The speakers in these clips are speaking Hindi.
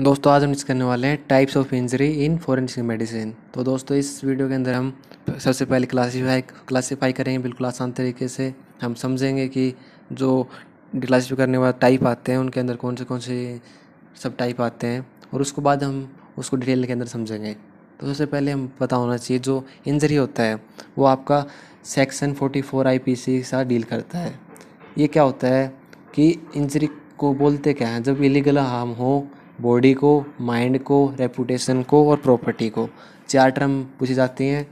दोस्तों आज हम डिस्क करने वाले हैं types of injury in forensic medicine तो दोस्तों इस वीडियो के अंदर हम सबसे पहले क्लासीफाई क्लासीफाई करेंगे बिल्कुल आसान तरीके से हम समझेंगे कि जो क्लासीफाई करने वाले टाइप आते हैं उनके अंदर कौन से कौन से सब टाइप आते हैं और उसके बाद हम उसको डिटेल के अंदर समझेंगे तो सबसे पहले हम पता होना चाहिए जो इंजरी होता है वो आपका सेक्शन 44 आईपीसी के साथ डील करता है ये क्या होता है कि इंजरी को बोलते क्या हैं जब इलीगल हार्म हो बॉडी को माइंड को रेपुटेशन को और प्रॉपर्टी को चार टर्म पूछी जाती हैं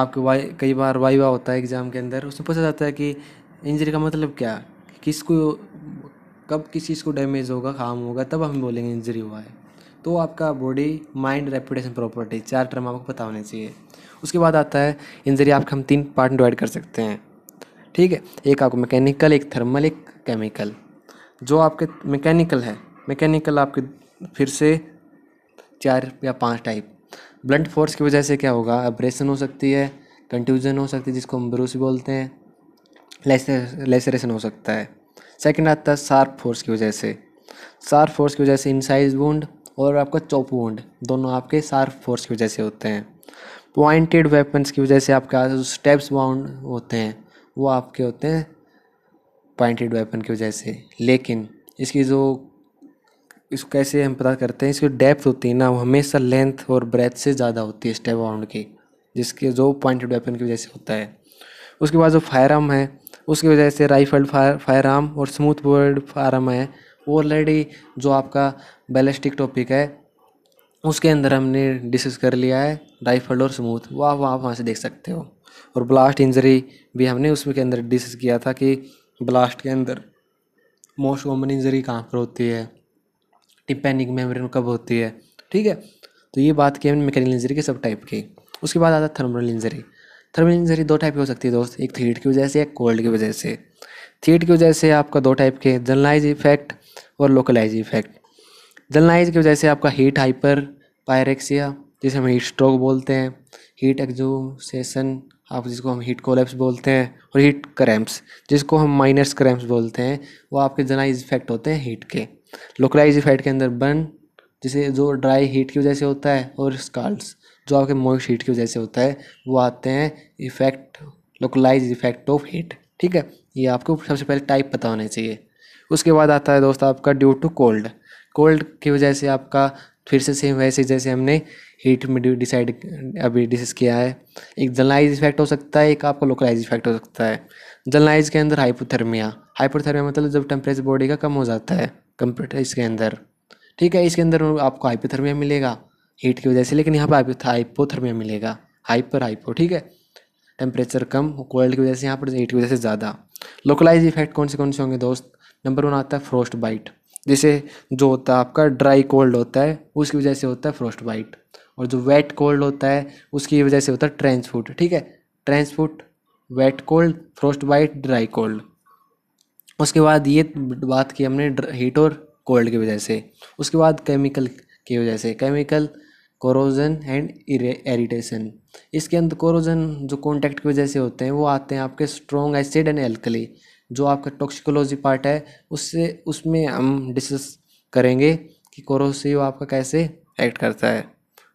आपके वाई कई बार वाइवा होता है एग्ज़ाम के अंदर उसमें पूछा जाता है कि इंजरी का मतलब क्या किसको कब किस चीज़ को डैमेज होगा खाम होगा तब हम बोलेंगे इंजरी हुआ है तो आपका बॉडी माइंड रेपुटेशन प्रॉपर्टी चार टर्म आपको पता होने चाहिए उसके बाद आता है इंजरी आपके हम तीन पार्ट डिवाइड कर सकते हैं ठीक है एक आपको मैकेनिकल एक थर्मल एक केमिकल जो आपके मैकेनिकल है मैकेनिकल आपके फिर से चार या पांच टाइप ब्लंट फोर्स की वजह से क्या होगा अब्रेशन हो सकती है कंट्यूजन हो सकती है जिसको हम ब्रूस बोलते हैं लेसरेशन हो सकता है सेकंड आता है शार्प फोर्स की वजह से शार्प फोर्स की वजह से इनसाइज वंड और आपका चॉप वंड दोनों आपके शार्प फोर्स की वजह से होते हैं पॉइंटेड वेपन्स की वजह से आपके जो स्टेप्स वाउंड होते हैं वो आपके होते हैं पॉइंटेड वेपन की वजह से लेकिन इसकी जो इसको कैसे हम पता करते हैं इसकी डेप्थ होती है ना वो हमेशा लेंथ और ब्रेथ से ज़्यादा होती है स्टेप राउंड की जिसके जो पॉइंटेड वेपन की वजह से होता है उसके बाद जो फायर आर्म है उसकी वजह से राइफल फायर फायर आर्म और स्मूथ बोर्ड फायर आर्म है ऑलरेडी जो आपका बैलिस्टिक टॉपिक है उसके अंदर हमने डिस्कस कर लिया है राइफल और स्मूथ वो आप वहाँ से देख सकते हो और ब्लास्ट इंजरी भी हमने उसमें के अंदर डिस्कस किया था कि ब्लास्ट के अंदर मोस्ट कॉमन इंजरी कहाँ पर होती है टिम्पैनिक मेम्ब्रेन कब होती है ठीक है तो ये बात की हमने मैकेनिकल इंजरी के सब टाइप की उसके बाद आता है थर्मल इंजरी थर्मल इंजरी दो टाइप की हो सकती है दोस्त एक थीट की वजह से एक कोल्ड की वजह से थीट की वजह से आपका दो टाइप के जर्नलाइज इफेक्ट और लोकलाइज इफेक्ट जर्नलाइज की वजह से आपका हीट हाइपर पायरेक्सिया जिसे हम हीट स्ट्रोक बोलते हैं हीट एग्जोसेशन आप जिसको हम हीट कोलेप्स बोलते हैं और हीट क्रैम्प्स जिसको हम माइनस क्रैम्प्स बोलते हैं वो आपके जनाइज इफेक्ट होते हैं हीट के लोकलाइज इफेक्ट के अंदर बर्न जिसे जो ड्राई हीट की वजह से होता है और स्कॉल्स जो आपके मोइस्ट हीट की वजह से होता है वो आते हैं effect localise effect of heat ठीक है ये आपको सबसे पहले टाइप पता होना चाहिए उसके बाद आता है दोस्त आपका ड्यू टू कोल्ड कोल्ड की वजह से आपका फिर से सेम वैसे जैसे हमने हीट में डिसाइड अभी डिसस किया है एक जनलाइज इफेक्ट हो सकता है एक आपका लोकलाइज इफेक्ट हो सकता है जनलाइज के अंदर हाइपोथर्मिया हाइपोथर्मिया मतलब जब टेम्परेचर बॉडी का कम हो जाता है कंप्यूटर इसके अंदर ठीक है इसके अंदर आपको हाइपोथर्मिया मिलेगा हीट की वजह से लेकिन यहाँ पर हाइपोथर्मिया मिलेगा हाइपर हाइपो ठीक है टेम्परेचर कम कोल्ड की वजह से यहाँ पर हीट की वजह से ज़्यादा लोकलाइज इफेक्ट कौन से कौन से होंगे दोस्त नंबर वन आता है फ्रोस्ट बाइट जिसे जो होता है आपका ड्राई कोल्ड होता है उसकी वजह से होता है फ्रोस्ट बाइट और जो वेट कोल्ड होता है उसकी वजह से होता है ट्रेंच फूट ठीक है trench foot wet cold frostbite dry cold उसके बाद ये बात की हमने हीट और कोल्ड की वजह से उसके बाद केमिकल की वजह से केमिकल कोरोजन एंड एरिटेशन इसके अंदर कोरोजन जो कॉन्टैक्ट की वजह से होते हैं वो आते हैं आपके स्ट्रॉन्ग एसिड एंड एल्कली जो आपका टॉक्सिकोलॉजी पार्ट है उससे उसमें हम डिस्कस करेंगे कि कोरोसिव आपका कैसे एक्ट करता है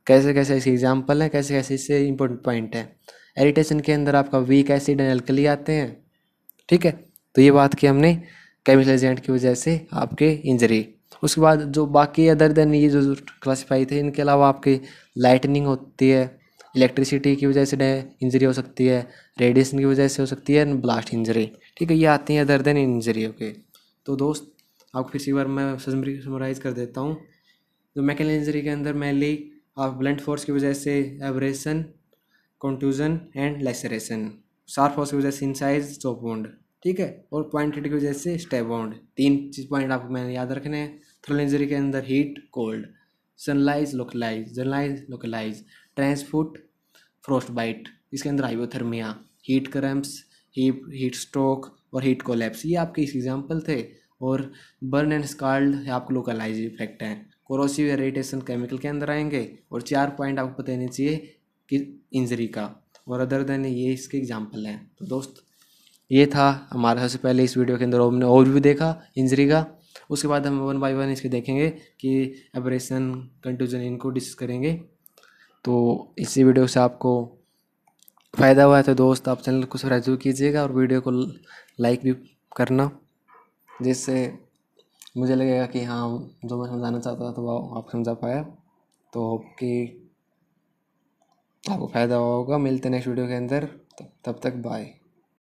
कैसे कैसे इसके एग्जाम्पल हैं कैसे कैसे इससे इंपॉर्टेंट पॉइंट है एरिटेशन के अंदर आपका वीक एसिड एंड एल्कली आते हैं ठीक है तो ये बात की हमने केमिकल एजेंट की वजह से आपके इंजरी उसके बाद जो बाकी अदर देन ये जो क्लासीफाई थे इनके अलावा आपकी लाइटनिंग होती है इलेक्ट्रिसिटी की वजह से इंजरी हो सकती है रेडिएशन की वजह से हो सकती है एंड ब्लास्ट इंजरी ठीक है ये आती हैं अदर देन इंजरी ओके तो दोस्त आपको फिर से बार मैं समराइज़ कर देता हूँ तो मैकेनिकल इंजरी के अंदर मेनली आप ब्लंट फोर्स की वजह से एवरेसन कंट्यूजन एंड लेसरेशन सार फोर्स की वजह से इनसाइज चोप बॉन्ड ठीक है और पॉइंट की वजह से स्टेप बॉन्ड तीन चीज़ पॉइंट आपको मैंने याद रखने हैं थ्रल इंजरी के अंदर हीट कोल्ड सनलाइज localise generalise localise trench foot frostbite इसके अंदर hypothermia heat cramps heat heat stroke और हीट कोलेप्स ये आपके इस एग्जाम्पल थे और बर्न एंड स्कॉल्ड आपको लोकलाइज इफेक्ट हैं कोरोसिव इरिटेशन केमिकल के अंदर आएंगे और चार पॉइंट आपको पता होने चाहिए कि इंजरी का और अदर देन ये इसके एग्जाम्पल हैं तो दोस्त ये था हमारा सबसे पहले इस वीडियो के अंदर हमने और भी देखा इंजरी का उसके बाद हम वन बाय वन इसके देखेंगे कि एब्रेशन कंट्यूजन इनको डिस्कस करेंगे तो इसी वीडियो से आपको फ़ायदा हुआ है तो दोस्त आप चैनल को सब्सक्राइब जरूर कीजिएगा और वीडियो को लाइक भी करना जिससे मुझे लगेगा कि हाँ जो मैं समझाना चाहता था तो वह आप समझा पाया तो होप कि आपको फ़ायदा हुआ होगा मिलते नेक्स्ट वीडियो के अंदर तब तक बाय